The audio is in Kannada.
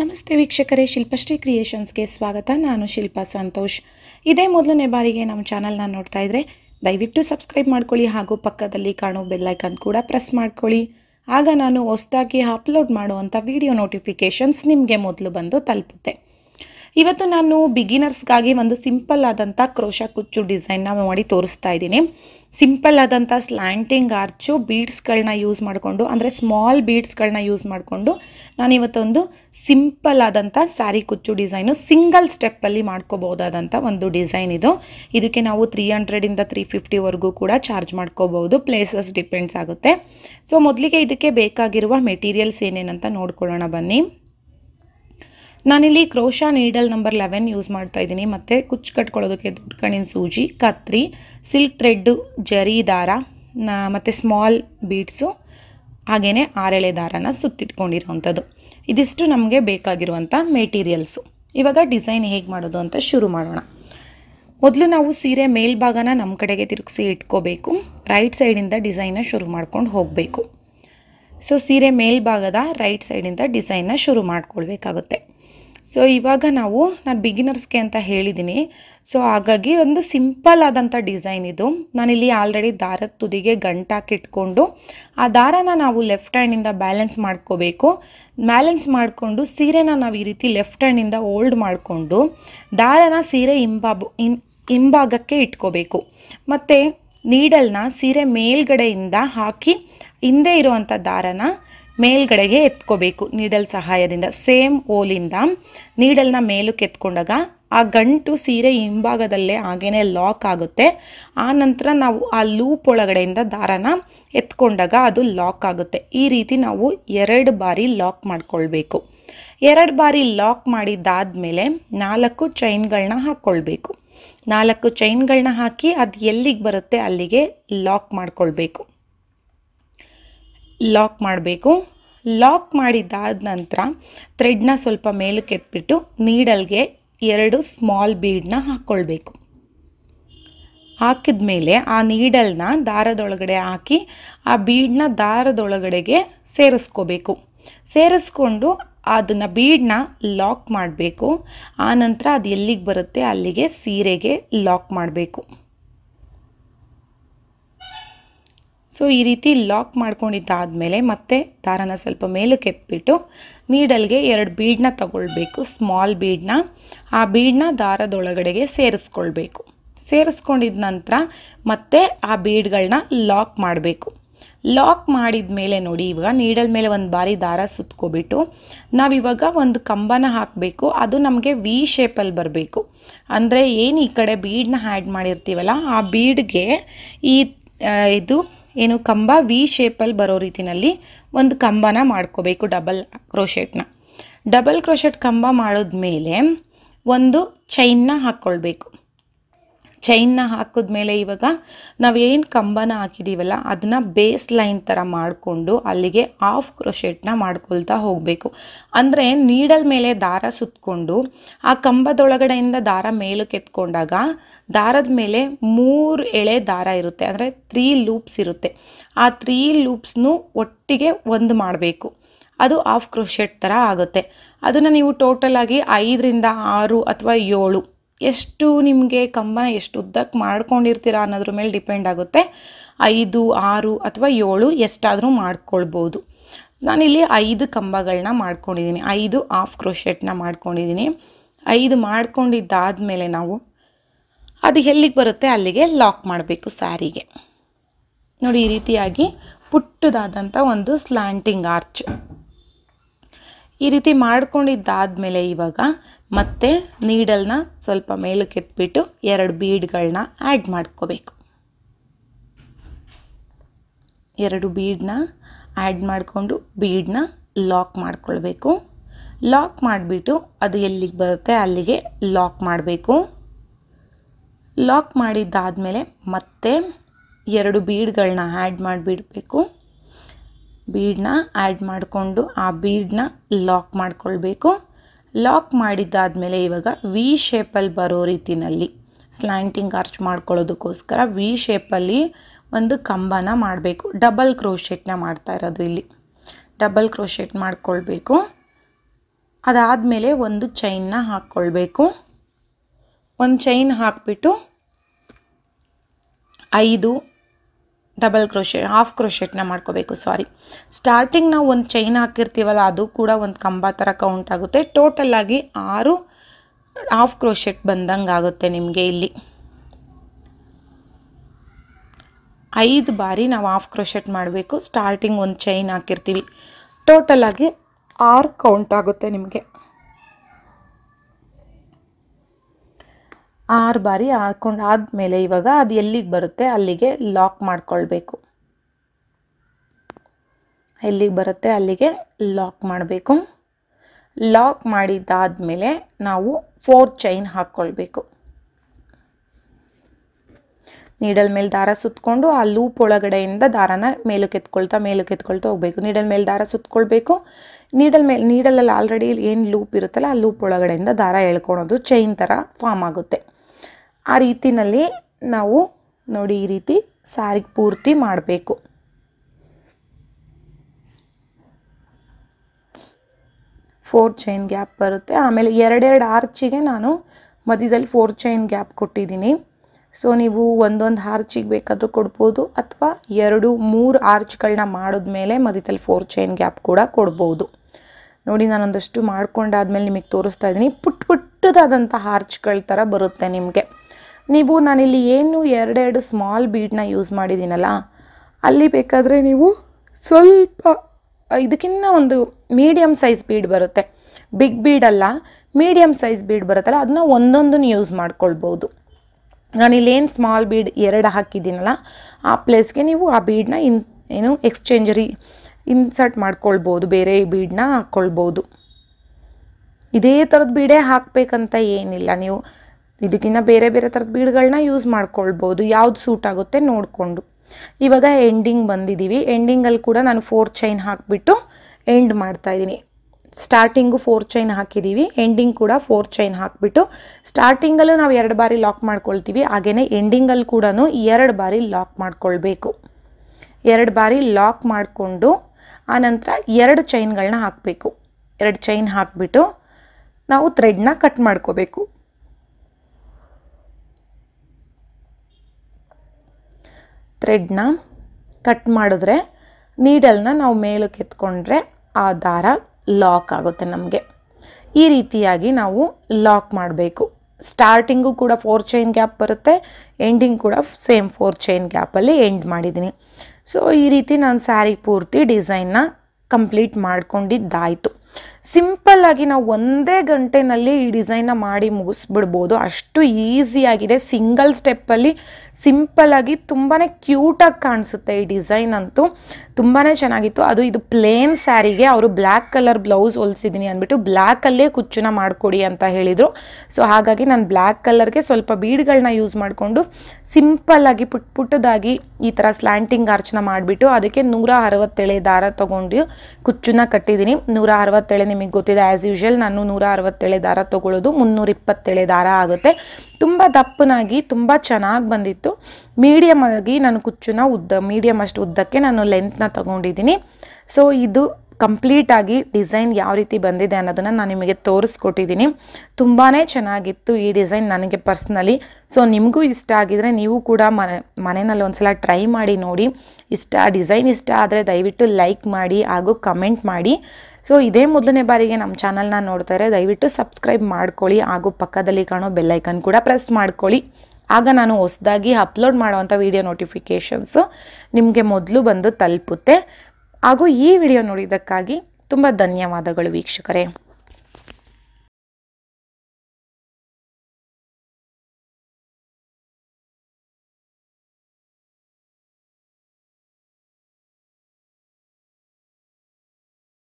ನಮಸ್ತೆ ವೀಕ್ಷಕರೇ ಶಿಲ್ಪಶ್ರೀ ಕ್ರಿಯೇಷನ್ಸ್ಗೆ ಸ್ವಾಗತ ನಾನು ಶಿಲ್ಪಾ ಸಂತೋಷ್ ಇದೇ ಮೊದಲನೇ ಬಾರಿಗೆ ನಮ್ಮ ಚಾನಲ್ನ ನೋಡ್ತಾ ಇದ್ದರೆ ದಯವಿಟ್ಟು ಸಬ್ಸ್ಕ್ರೈಬ್ ಮಾಡ್ಕೊಳ್ಳಿ ಹಾಗೂ ಪಕ್ಕದಲ್ಲಿ ಕಾಣೋ ಬೆಲ್ಲೈಕನ್ ಕೂಡ ಪ್ರೆಸ್ ಮಾಡ್ಕೊಳ್ಳಿ ಆಗ ನಾನು ಹೊಸದಾಗಿ ಅಪ್ಲೋಡ್ ಮಾಡುವಂಥ ವಿಡಿಯೋ ನೋಟಿಫಿಕೇಷನ್ಸ್ ನಿಮಗೆ ಮೊದಲು ಬಂದು ತಲುಪುತ್ತೆ ಇವತ್ತು ನಾನು ಬಿಗಿನರ್ಸ್ಗಾಗಿ ಒಂದು ಸಿಂಪಲ್ ಆದಂಥ ಕ್ರೋಶ ಕುಚ್ಚು ಡಿಸೈನ್ನ ಮಾಡಿ ತೋರಿಸ್ತಾ ಇದ್ದೀನಿ ಸಿಂಪಲ್ ಆದಂಥ ಸ್ಲ್ಯಾಂಟಿಂಗ್ ಆರ್ಚು ಬೀಡ್ಸ್ಗಳನ್ನ ಯೂಸ್ ಮಾಡಿಕೊಂಡು ಅಂದರೆ ಸ್ಮಾಲ್ ಬೀಡ್ಸ್ಗಳನ್ನ ಯೂಸ್ ಮಾಡಿಕೊಂಡು ನಾನು ಇವತ್ತೊಂದು ಸಿಂಪಲ್ ಆದಂಥ ಸ್ಯಾರಿ ಕುಚ್ಚು ಡಿಸೈನು ಸಿಂಗಲ್ ಸ್ಟೆಪ್ಪಲ್ಲಿ ಮಾಡ್ಕೋಬೋದಾದಂಥ ಒಂದು ಡಿಸೈನ್ ಇದು ಇದಕ್ಕೆ ನಾವು ತ್ರೀ ಹಂಡ್ರೆಡಿಂದ ತ್ರೀ ಫಿಫ್ಟಿವರೆಗೂ ಕೂಡ ಚಾರ್ಜ್ ಮಾಡ್ಕೋಬಹುದು ಪ್ಲೇಸಸ್ ಡಿಪೆಂಡ್ಸ್ ಆಗುತ್ತೆ ಸೊ ಮೊದಲಿಗೆ ಇದಕ್ಕೆ ಬೇಕಾಗಿರುವ ಮೆಟೀರಿಯಲ್ಸ್ ಏನೇನಂತ ನೋಡ್ಕೊಳ್ಳೋಣ ಬನ್ನಿ ನಾನಿಲ್ಲಿ crochet needle number eleven use ಮಾಡ್ತಾ ಇದ್ದೀನಿ ಮತ್ತು ಕುಚ್ಚು ಕಟ್ಕೊಳ್ಳೋದಕ್ಕೆ ದುಡ್ಡು ಕಣ್ಣಿನ ಸೂಜಿ ಕತ್ರಿ ಸಿಲ್ಕ್ ಥ್ರೆಡ್ಡು ಜರಿ ದಾರ ಮತ್ತು ಸ್ಮಾಲ್ ಬೀಡ್ಸು ಹಾಗೆಯೇ ಆರೆಳೆ ದಾರನ ಸುತ್ತಿಟ್ಕೊಂಡಿರೋವಂಥದ್ದು ಇದಿಷ್ಟು ನಮಗೆ ಬೇಕಾಗಿರುವಂಥ ಮೆಟೀರಿಯಲ್ಸು ಇವಾಗ ಡಿಸೈನ್ ಹೇಗೆ ಮಾಡೋದು ಅಂತ ಶುರು ಮಾಡೋಣ ಮೊದಲು ನಾವು ಸೀರೆ ಮೇಲ್ಭಾಗನ ನಮ್ಮ ಕಡೆಗೆ ತಿರುಗಿಸಿ ಇಟ್ಕೋಬೇಕು ರೈಟ್ ಸೈಡಿಂದ ಡಿಸೈನ್ನ ಶುರು ಮಾಡ್ಕೊಂಡು ಹೋಗಬೇಕು ಸೊ ಸೀರೆ ಮೇಲ್ಭಾಗದ ರೈಟ್ ಸೈಡಿಂದ ಡಿಸೈನ್ನ ಶುರು ಮಾಡ್ಕೊಳ್ಬೇಕಾಗುತ್ತೆ ಸೊ ಇವಾಗ ನಾವು ನಾನು ಬಿಗಿನರ್ಸ್ಗೆ ಅಂತ ಹೇಳಿದ್ದೀನಿ ಸೊ ಹಾಗಾಗಿ ಒಂದು ಸಿಂಪಲ್ ಆದಂಥ ಡಿಸೈನ್ ಇದು ನಾನಿಲ್ಲಿ ಆಲ್ರೆಡಿ ದಾರದ ತುದಿಗೆ ಗಂಟಾಕಿಟ್ಕೊಂಡು ಆ ದಾರನ ನಾವು ಲೆಫ್ಟ್ ಹ್ಯಾಂಡಿಂದ ಬ್ಯಾಲೆನ್ಸ್ ಮಾಡ್ಕೋಬೇಕು ಬ್ಯಾಲೆನ್ಸ್ ಮಾಡಿಕೊಂಡು ಸೀರೆನ ನಾವು ಈ ರೀತಿ ಲೆಫ್ಟ್ ಹ್ಯಾಂಡಿಂದ ಓಲ್ಡ್ ಮಾಡಿಕೊಂಡು ದಾರನ ಸೀರೆ ಹಿಂಬಾಬು ಹಿಂಬಾಗಕ್ಕೆ ಹಿಂಭಾಗಕ್ಕೆ ಇಟ್ಕೋಬೇಕು ಮತ್ತು ನೀಡಲ್ನ ಸೀರೆ ಮೇಲ್ಗಡೆಯಿಂದ ಹಾಕಿ ಹಿಂದೆ ಇರುವಂಥ ದಾರನ ಮೇಲ್ಗಡೆಗೆ ಎತ್ಕೋಬೇಕು ನೀಡಲ್ ಸಹಾಯದಿಂದ ಸೇಮ್ ಓಲಿಂದ ನೀಡಲ್ನ ಮೇಲಕ್ಕೆ ಎತ್ಕೊಂಡಾಗ ಆ ಗಂಟು ಸೀರೆ ಹಿಂಭಾಗದಲ್ಲೇ ಹಾಗೇ ಲಾಕ್ ಆಗುತ್ತೆ ಆ ನಂತರ ನಾವು ಆ ಲೂಪ್ ಒಳಗಡೆಯಿಂದ ದಾರನ ಎತ್ಕೊಂಡಾಗ ಅದು ಲಾಕ್ ಆಗುತ್ತೆ ಈ ರೀತಿ ನಾವು ಎರಡು ಬಾರಿ ಲಾಕ್ ಮಾಡಿಕೊಳ್ಬೇಕು ಎರಡು ಬಾರಿ ಲಾಕ್ ಮಾಡಿದ್ದಾದ ಮೇಲೆ ನಾಲ್ಕು ಚೈನ್ಗಳನ್ನ ಹಾಕ್ಕೊಳ್ಬೇಕು ನಾಲ್ಕು ಚೈನ್ಗಳನ್ನ ಹಾಕಿ ಅದು ಎಲ್ಲಿಗೆ ಬರುತ್ತೆ ಅಲ್ಲಿಗೆ ಲಾಕ್ ಮಾಡಿಕೊಳ್ಬೇಕು ಲಾಕ್ ಮಾಡಬೇಕು ಲಾಕ್ ಮಾಡಿದ್ದಾದ ನಂತರ ಥ್ರೆಡ್ನ ಸ್ವಲ್ಪ ಮೇಲಕ್ಕೆ ಎತ್ಬಿಟ್ಟು ನೀಡಲ್ಗೆ ಎರಡು ಸ್ಮಾಲ್ ಬೀಡನ್ನ ಹಾಕ್ಕೊಳ್ಬೇಕು ಹಾಕಿದ ಮೇಲೆ ಆ ನೀಡಲ್ನ ದಾರದೊಳಗಡೆ ಹಾಕಿ ಆ ಬೀಡನ್ನ ದಾರದೊಳಗಡೆಗೆ ಸೇರಿಸ್ಕೋಬೇಕು ಸೇರಿಸ್ಕೊಂಡು ಅದನ್ನು ಬೀಡನ್ನ ಲಾಕ್ ಮಾಡಬೇಕು ಆನಂತರ ಅದು ಎಲ್ಲಿಗೆ ಬರುತ್ತೆ ಅಲ್ಲಿಗೆ ಸೀರೆಗೆ ಲಾಕ್ ಮಾಡಬೇಕು ಸೊ ಈ ರೀತಿ ಲಾಕ್ ಮಾಡ್ಕೊಂಡಿದ್ದಾದಮೇಲೆ ಮತ್ತೆ ದಾರನ ಸ್ವಲ್ಪ ಮೇಲಕ್ಕೆ ಎತ್ಬಿಟ್ಟು ನೀಡಲ್ಗೆ ಎರಡು ಬೀಡನ್ನ ತಗೊಳ್ಬೇಕು ಸ್ಮಾಲ್ ಬೀಡನ್ನ ಆ ಬೀಡನ್ನ ದಾರದೊಳಗಡೆಗೆ ಸೇರಿಸ್ಕೊಳ್ಬೇಕು ಸೇರಿಸ್ಕೊಂಡಿದ ನಂತರ ಮತ್ತೆ ಆ ಬೀಡ್ಗಳನ್ನ ಲಾಕ್ ಮಾಡಬೇಕು ಲಾಕ್ ಮಾಡಿದ ಮೇಲೆ ನೋಡಿ ಇವಾಗ ನೀಡಲ್ ಮೇಲೆ ಒಂದು ಬಾರಿ ದಾರ ಸುತ್ಕೊಬಿಟ್ಟು ನಾವಿವಾಗ ಒಂದು ಕಂಬನ ಹಾಕಬೇಕು ಅದು ನಮಗೆ ವಿ ಶೇಪಲ್ಲಿ ಬರಬೇಕು ಅಂದರೆ ಏನು ಈ ಕಡೆ ಬೀಡನ್ನ ಹ್ಯಾಡ್ ಮಾಡಿರ್ತೀವಲ್ಲ ಆ ಬೀಡ್ಗೆ ಈ ಇದು ಏನು ಕಂಬ ವಿ ಶೇಪಲ್ಲಿ ಬರೋ ರೀತಿನಲ್ಲಿ ಒಂದು ಕಂಬನ ಮಾಡ್ಕೋಬೇಕು ಡಬಲ್ ಕ್ರೋಶೆಟ್ನ ಡಬಲ್ ಕ್ರೋಶೆಟ್ ಕಂಬ ಮಾಡಿದ್ಮೇಲೆ ಒಂದು ಚೈನ್ನ ಹಾಕ್ಕೊಳ್ಬೇಕು ಚೈನ್ನ ಹಾಕಿದ ಮೇಲೆ ಇವಾಗ ನಾವೇನು ಕಂಬನ ಹಾಕಿದ್ದೀವಲ್ಲ ಅದನ್ನ ಬೇಸ್ ಲೈನ್ ಥರ ಮಾಡಿಕೊಂಡು ಅಲ್ಲಿಗೆ ಆಫ್ ಕ್ರೋಶೆಟ್ನ ಮಾಡ್ಕೊಳ್ತಾ ಹೋಗಬೇಕು ಅಂದರೆ ನೀಡಲ್ ಮೇಲೆ ದಾರ ಸುತ್ತಕೊಂಡು ಆ ಕಂಬದೊಳಗಡೆಯಿಂದ ದಾರ ಮೇಲಕ್ಕೆ ಎತ್ಕೊಂಡಾಗ ದಾರದ ಮೇಲೆ ಮೂರು ಎಳೆ ದಾರ ಇರುತ್ತೆ ಅಂದರೆ ತ್ರೀ ಲೂಪ್ಸ್ ಇರುತ್ತೆ ಆ ತ್ರೀ ಲೂಪ್ಸ್ನೂ ಒಟ್ಟಿಗೆ ಒಂದು ಮಾಡಬೇಕು ಅದು ಆಫ್ ಕ್ರೋಶೆಟ್ ಥರ ಆಗುತ್ತೆ ಅದನ್ನು ನೀವು ಟೋಟಲಾಗಿ ಐದರಿಂದ ಆರು ಅಥವಾ ಏಳು ಎಷ್ಟು ನಿಮಗೆ ಕಂಬನ ಎಷ್ಟು ಉದ್ದಕ್ಕೆ ಮಾಡ್ಕೊಂಡಿರ್ತೀರಾ ಅನ್ನೋದ್ರ ಮೇಲೆ ಡಿಪೆಂಡ್ ಆಗುತ್ತೆ ಐದು ಆರು ಅಥವಾ ಏಳು ಎಷ್ಟಾದರೂ ಮಾಡ್ಕೊಳ್ಬೋದು ನಾನಿಲ್ಲಿ ಐದು ಕಂಬಗಳನ್ನ ಮಾಡ್ಕೊಂಡಿದ್ದೀನಿ ಐದು ಆಫ್ ಕ್ರೋಶೆಟ್ನ ಮಾಡ್ಕೊಂಡಿದ್ದೀನಿ ಐದು ಮಾಡ್ಕೊಂಡಿದ್ದಾದಮೇಲೆ ನಾವು ಅದು ಎಲ್ಲಿಗೆ ಬರುತ್ತೆ ಅಲ್ಲಿಗೆ ಲಾಕ್ ಮಾಡಬೇಕು ಸ್ಯಾರಿಗೆ ನೋಡಿ ಈ ರೀತಿಯಾಗಿ ಪುಟ್ಟದಾದಂಥ ಒಂದು ಸ್ಲ್ಯಾಂಟಿಂಗ್ ಆರ್ಚ್ ಈ ರೀತಿ ಮಾಡ್ಕೊಂಡಿದ್ದಾದಮೇಲೆ ಇವಾಗ ಮತ್ತೆ ನೀಡಲ್ನ ಸ್ವಲ್ಪ ಮೇಲಕ್ಕೆ ಎರಡು ಬೀಡ್ಗಳನ್ನ ಆ್ಯಡ್ ಮಾಡ್ಕೋಬೇಕು ಎರಡು ಬೀಡನ್ನ ಆ್ಯಡ್ ಮಾಡಿಕೊಂಡು ಬೀಡನ್ನ ಲಾಕ್ ಮಾಡಿಕೊಳ್ಬೇಕು ಲಾಕ್ ಮಾಡಿಬಿಟ್ಟು ಅದು ಎಲ್ಲಿಗೆ ಬರುತ್ತೆ ಅಲ್ಲಿಗೆ ಲಾಕ್ ಮಾಡಬೇಕು ಲಾಕ್ ಮಾಡಿದ್ದಾದಮೇಲೆ ಮತ್ತೆ ಎರಡು ಬೀಡ್ಗಳನ್ನ ಆ್ಯಡ್ ಮಾಡಿಬಿಡಬೇಕು ಬೀಡನ್ನ ಆ್ಯಡ್ ಮಾಡಿಕೊಂಡು ಆ ಬೀಡನ್ನ ಲಾಕ್ ಮಾಡಿಕೊಳ್ಬೇಕು ಲಾಕ್ ಮಾಡಿದ್ದಾದಮೇಲೆ ಇವಾಗ ವಿ ಶೇಪಲ್ಲಿ ಬರೋ ರೀತಿನಲ್ಲಿ ಸ್ಲ್ಯಾಂಟಿಂಗ್ ಆರ್ಚ್ ಮಾಡ್ಕೊಳ್ಳೋದಕ್ಕೋಸ್ಕರ ವಿ ಶೇಪಲ್ಲಿ ಒಂದು ಕಂಬನ ಮಾಡಬೇಕು ಡಬಲ್ ಕ್ರೋಶೆಟ್ನ ಮಾಡ್ತಾ ಇರೋದು ಇಲ್ಲಿ ಡಬಲ್ ಕ್ರೋಶೆಟ್ ಮಾಡಿಕೊಳ್ಬೇಕು ಅದಾದಮೇಲೆ ಒಂದು ಚೈನ್ನ ಹಾಕ್ಕೊಳ್ಬೇಕು ಒಂದು ಚೈನ್ ಹಾಕ್ಬಿಟ್ಟು ಐದು ಡಬಲ್ ಕ್ರೋಶೆ ಹಾಫ್ ಕ್ರೋಶೆಟ್ನ ಮಾಡ್ಕೋಬೇಕು ಸಾರಿ ಸ್ಟಾರ್ಟಿಂಗ್ ನಾವು ಒಂದು ಚೈನ್ ಹಾಕಿರ್ತೀವಲ್ಲ ಅದು ಕೂಡ ಒಂದು ಕಂಬ ಥರ ಕೌಂಟ್ ಆಗುತ್ತೆ ಟೋಟಲ್ ಆಗಿ ಆರು ಹಾಫ್ ಕ್ರೋಶೆಟ್ ಬಂದಂಗೆ ಆಗುತ್ತೆ ನಿಮಗೆ ಇಲ್ಲಿ ಐದು ಬಾರಿ ನಾವು ಹಾಫ್ ಕ್ರೋಶೆಟ್ ಮಾಡಬೇಕು ಸ್ಟಾರ್ಟಿಂಗ್ ಒಂದು ಚೈನ್ ಹಾಕಿರ್ತೀವಿ ಟೋಟಲ್ ಆಗಿ ಆರು ಕೌಂಟ್ ಆಗುತ್ತೆ ನಿಮಗೆ ಆರು ಬಾರಿ ಹಾಕೊಂಡು ಆದಮೇಲೆ ಇವಾಗ ಅದು ಎಲ್ಲಿಗೆ ಬರುತ್ತೆ ಅಲ್ಲಿಗೆ ಲಾಕ್ ಮಾಡಿಕೊಳ್ಬೇಕು ಎಲ್ಲಿಗೆ ಬರುತ್ತೆ ಅಲ್ಲಿಗೆ ಲಾಕ್ ಮಾಡಬೇಕು ಲಾಕ್ ಮಾಡಿದ್ದಾದಮೇಲೆ ನಾವು ಫೋರ್ ಚೈನ್ ಹಾಕ್ಕೊಳ್ಬೇಕು ನೀಡಲ್ ಮೇಲೆ ದಾರ ಸುತ್ತಕೊಂಡು ಆ ಲೂಪ್ ಒಳಗಡೆಯಿಂದ ದಾರಾನ ಮೇಲಕ್ಕೆ ಎತ್ಕೊಳ್ತಾ ಮೇಲಕ್ಕೆ ಎತ್ಕೊಳ್ತಾ ಹೋಗಬೇಕು ನೀಡಲ್ ಮೇಲೆ ದಾರ ಸುತ್ತಕೊಳ್ಬೇಕು ನೀಡಲ್ ಮೇಲೆ ನೀಡಲಲ್ಲಿ ಆಲ್ರೆಡಿ ಏನು ಲೂಪ್ ಇರುತ್ತಲ್ಲ ಆ ಲೂಪ್ ಒಳಗಡೆಯಿಂದ ದಾರ ಎಳ್ಕೊಳೋದು ಚೈನ್ ಥರ ಫಾರ್ಮ್ ಆಗುತ್ತೆ ಆ ರೀತಿನಲ್ಲಿ ನಾವು ನೋಡಿ ಈ ರೀತಿ ಸಾರಿಗೆ ಪೂರ್ತಿ ಮಾಡಬೇಕು ಫೋರ್ ಚೈನ್ ಗ್ಯಾಪ್ ಬರುತ್ತೆ ಆಮೇಲೆ ಎರಡೆರಡು ಆರ್ಚಿಗೆ ನಾನು ಮಧ್ಯದಲ್ಲಿ ಫೋರ್ ಚೈನ್ ಗ್ಯಾಪ್ ಕೊಟ್ಟಿದ್ದೀನಿ ಸೊ ನೀವು ಒಂದೊಂದು ಆರ್ಚಿಗೆ ಬೇಕಾದರೂ ಕೊಡ್ಬೋದು ಅಥವಾ ಎರಡು ಮೂರು ಆರ್ಚ್ಗಳನ್ನ ಮಾಡಿದ್ಮೇಲೆ ಮಧ್ಯದಲ್ಲಿ ಫೋರ್ ಚೈನ್ ಗ್ಯಾಪ್ ಕೂಡ ಕೊಡ್ಬೋದು ನೋಡಿ ನಾನೊಂದಷ್ಟು ಮಾಡ್ಕೊಂಡಾದ್ಮೇಲೆ ನಿಮಗೆ ತೋರಿಸ್ತಾ ಇದ್ದೀನಿ ಪುಟ್ ಪುಟ್ಟದಾದಂಥ ಆರ್ಚ್ಗಳ ಥರ ಬರುತ್ತೆ ನಿಮಗೆ ನೀವು ನಾನಿಲ್ಲಿ ಏನು ಎರಡೆರಡು ಸ್ಮಾಲ್ ಬೀಡನ್ನ ಯೂಸ್ ಮಾಡಿದ್ದೀನಲ್ಲ ಅಲ್ಲಿ ಬೇಕಾದರೆ ನೀವು ಸ್ವಲ್ಪ ಇದಕ್ಕಿನ್ನ ಒಂದು ಮೀಡಿಯಮ್ ಸೈಜ್ ಬೀಡ್ ಬರುತ್ತೆ ಬಿಗ್ ಬೀಡಲ್ಲ ಮೀಡಿಯಮ್ ಸೈಜ್ ಬೀಡ್ ಬರುತ್ತಲ್ಲ ಅದನ್ನ ಒಂದೊಂದನ್ನು ಯೂಸ್ ಮಾಡ್ಕೊಳ್ಬೋದು ಏನು ಸ್ಮಾಲ್ ಬೀಡ್ ಎರಡು ಹಾಕಿದ್ದೀನಲ್ಲ ಆ ಪ್ಲೇಸ್ಗೆ ನೀವು ಆ ಬೀಡನ್ನ ಇನ್ ಏನು ಎಕ್ಸ್ಚೇಂಜರಿ ಇನ್ಸರ್ಟ್ ಮಾಡ್ಕೊಳ್ಬೋದು ಬೇರೆ ಬೀಡನ್ನ ಹಾಕ್ಕೊಳ್ಬೋದು ಇದೇ ಥರದ ಬೀಡೇ ಹಾಕಬೇಕಂತ ಏನಿಲ್ಲ ನೀವು ಇದಕ್ಕಿಂತ ಬೇರೆ ಬೇರೆ ಥರದ ಬೀಡ್ಗಳನ್ನ ಯೂಸ್ ಮಾಡ್ಕೊಳ್ಬೋದು ಯಾವ್ದು ಸೂಟ್ ಆಗುತ್ತೆ ನೋಡಿಕೊಂಡು ಇವಾಗ ಎಂಡಿಂಗ್ ಬಂದಿದ್ದೀವಿ ಎಂಡಿಂಗಲ್ಲಿ ಕೂಡ ನಾನು ಫೋರ್ ಚೈನ್ ಹಾಕಿಬಿಟ್ಟು ಎಂಡ್ ಮಾಡ್ತಾಯಿದ್ದೀನಿ ಸ್ಟಾರ್ಟಿಂಗು ಫೋರ್ ಚೈನ್ ಹಾಕಿದ್ದೀವಿ ಎಂಡಿಂಗ್ ಕೂಡ ಫೋರ್ ಚೈನ್ ಹಾಕಿಬಿಟ್ಟು ಸ್ಟಾರ್ಟಿಂಗಲ್ಲೂ ನಾವು ಎರಡು ಬಾರಿ ಲಾಕ್ ಮಾಡ್ಕೊಳ್ತೀವಿ ಹಾಗೆಯೇ ಎಂಡಿಂಗಲ್ಲಿ ಕೂಡ ಎರಡು ಬಾರಿ ಲಾಕ್ ಮಾಡ್ಕೊಳ್ಬೇಕು ಎರಡು ಬಾರಿ ಲಾಕ್ ಮಾಡಿಕೊಂಡು ಆನಂತರ ಎರಡು ಚೈನ್ಗಳನ್ನ ಹಾಕಬೇಕು ಎರಡು ಚೈನ್ ಹಾಕಿಬಿಟ್ಟು ನಾವು ಥ್ರೆಡ್ನ ಕಟ್ ಮಾಡ್ಕೋಬೇಕು ಥ್ರೆಡ್ನ ಕಟ್ ಮಾಡಿದ್ರೆ ನೀಡಲ್ನ ನಾವು ಮೇಲಕ್ಕೆ ಎತ್ಕೊಂಡ್ರೆ ಆ ದಾರ ಲಾಕ್ ಆಗುತ್ತೆ ನಮಗೆ ಈ ರೀತಿಯಾಗಿ ನಾವು ಲಾಕ್ ಮಾಡಬೇಕು ಸ್ಟಾರ್ಟಿಂಗು ಕೂಡ ಫೋರ್ ಚೈನ್ ಗ್ಯಾಪ್ ಬರುತ್ತೆ ಎಂಡಿಂಗ್ ಕೂಡ ಸೇಮ್ ಫೋರ್ ಚೈನ್ ಗ್ಯಾಪಲ್ಲಿ ಎಂಡ್ ಮಾಡಿದ್ದೀನಿ ಸೊ ಈ ರೀತಿ ನಾನು ಸ್ಯಾರಿ ಪೂರ್ತಿ ಡಿಸೈನ್ನ ಕಂಪ್ಲೀಟ್ ಮಾಡ್ಕೊಂಡಿದ್ದಾಯಿತು ಸಿಂಪಲ್ ಆಗಿ ನಾವು ಒಂದೇ ಗಂಟೆನಲ್ಲಿ ಈ ಡಿಸೈನ್ನ ಮಾಡಿ ಮುಗಿಸ್ಬಿಡ್ಬೋದು ಅಷ್ಟು ಈಸಿಯಾಗಿದೆ ಸಿಂಗಲ್ ಸ್ಟೆಪ್ಪಲ್ಲಿ ಸಿಂಪಲ್ಲಾಗಿ ತುಂಬಾ ಕ್ಯೂಟಾಗಿ ಕಾಣಿಸುತ್ತೆ ಈ ಡಿಸೈನ್ ಅಂತೂ ತುಂಬಾ ಚೆನ್ನಾಗಿತ್ತು ಅದು ಇದು ಪ್ಲೇನ್ ಸ್ಯಾರಿಗೆ ಅವರು ಬ್ಲ್ಯಾಕ್ ಕಲರ್ ಬ್ಲೌಸ್ ಹೊಲಿಸಿದ್ದೀನಿ ಅಂದ್ಬಿಟ್ಟು ಬ್ಲ್ಯಾಕಲ್ಲೇ ಕುಚ್ಚುನ ಮಾಡಿಕೊಡಿ ಅಂತ ಹೇಳಿದರು ಸೊ ಹಾಗಾಗಿ ನಾನು ಬ್ಲ್ಯಾಕ್ ಕಲರ್ಗೆ ಸ್ವಲ್ಪ ಬೀಡ್ಗಳನ್ನ ಯೂಸ್ ಮಾಡಿಕೊಂಡು ಸಿಂಪಲ್ಲಾಗಿ ಪುಟ್ ಪುಟ್ಟದಾಗಿ ಈ ಥರ ಸ್ಲ್ಯಾಂಟಿಂಗ್ ಅರ್ಚನ ಮಾಡಿಬಿಟ್ಟು ಅದಕ್ಕೆ ನೂರ ಅರವತ್ತೇಳೆ ದಾರ ತೊಗೊಂಡು ಕುಚ್ಚನ್ನ ಕಟ್ಟಿದ್ದೀನಿ ನೂರ ಅರವತ್ತು ಅರವತ್ತೇಳೆ ನಿಮಗೆ ಗೊತ್ತಿದೆ ಆ್ಯಸ್ ಯೂಶ್ವಲ್ ನಾನು ನೂರ ಅರವತ್ತೇಳೆ ದಾರ ತೊಗೊಳ್ಳೋದು ಮುನ್ನೂರ ಇಪ್ಪತ್ತೇಳೆ ದಾರ ಆಗುತ್ತೆ ತುಂಬ ದಪ್ಪನಾಗಿ ತುಂಬ ಚೆನ್ನಾಗಿ ಬಂದಿತ್ತು ಮೀಡಿಯಮ್ ಆಗಿ ನಾನು ಕುಚ್ಚುನ ಉದ್ದ ಮೀಡಿಯಮ್ ಅಷ್ಟು ಉದ್ದಕ್ಕೆ ನಾನು ಲೆಂತ್ನ ತೊಗೊಂಡಿದ್ದೀನಿ ಸೊ ಇದು ಕಂಪ್ಲೀಟಾಗಿ ಡಿಸೈನ್ ಯಾವ ರೀತಿ ಬಂದಿದೆ ಅನ್ನೋದನ್ನು ನಾನು ನಿಮಗೆ ತೋರಿಸ್ಕೊಟ್ಟಿದ್ದೀನಿ ತುಂಬಾ ಚೆನ್ನಾಗಿತ್ತು ಈ ಡಿಸೈನ್ ನನಗೆ ಪರ್ಸ್ನಲಿ ಸೊ ನಿಮಗೂ ಇಷ್ಟ ಆಗಿದರೆ ನೀವು ಕೂಡ ಮನೆ ಮನೆಯಲ್ಲಿ ಒಂದ್ಸಲ ಟ್ರೈ ಮಾಡಿ ನೋಡಿ ಇಷ್ಟ ಡಿಸೈನ್ ಇಷ್ಟ ಆದರೆ ದಯವಿಟ್ಟು ಲೈಕ್ ಮಾಡಿ ಹಾಗೂ ಕಮೆಂಟ್ ಮಾಡಿ ಸೊ ಇದೇ ಮೊದಲನೇ ಬಾರಿಗೆ ನಮ್ಮ ಚಾನಲ್ನ ನೋಡ್ತಾರೆ ದಯವಿಟ್ಟು ಸಬ್ಸ್ಕ್ರೈಬ್ ಮಾಡ್ಕೊಳ್ಳಿ ಹಾಗೂ ಪಕ್ಕದಲ್ಲಿ ಕಾಣೋ ಬೆಲ್ಲೈಕನ್ ಕೂಡ ಪ್ರೆಸ್ ಮಾಡ್ಕೊಳ್ಳಿ ಆಗ ನಾನು ಹೊಸದಾಗಿ ಅಪ್ಲೋಡ್ ಮಾಡುವಂಥ ವಿಡಿಯೋ ನೋಟಿಫಿಕೇಷನ್ಸು ನಿಮಗೆ ಮೊದಲು ಬಂದು ತಲುಪುತ್ತೆ ಹಾಗೂ ಈ ವಿಡಿಯೋ ನೋಡಿದ್ದಕ್ಕಾಗಿ ತುಂಬ ಧನ್ಯವಾದಗಳು ವೀಕ್ಷಕರೇ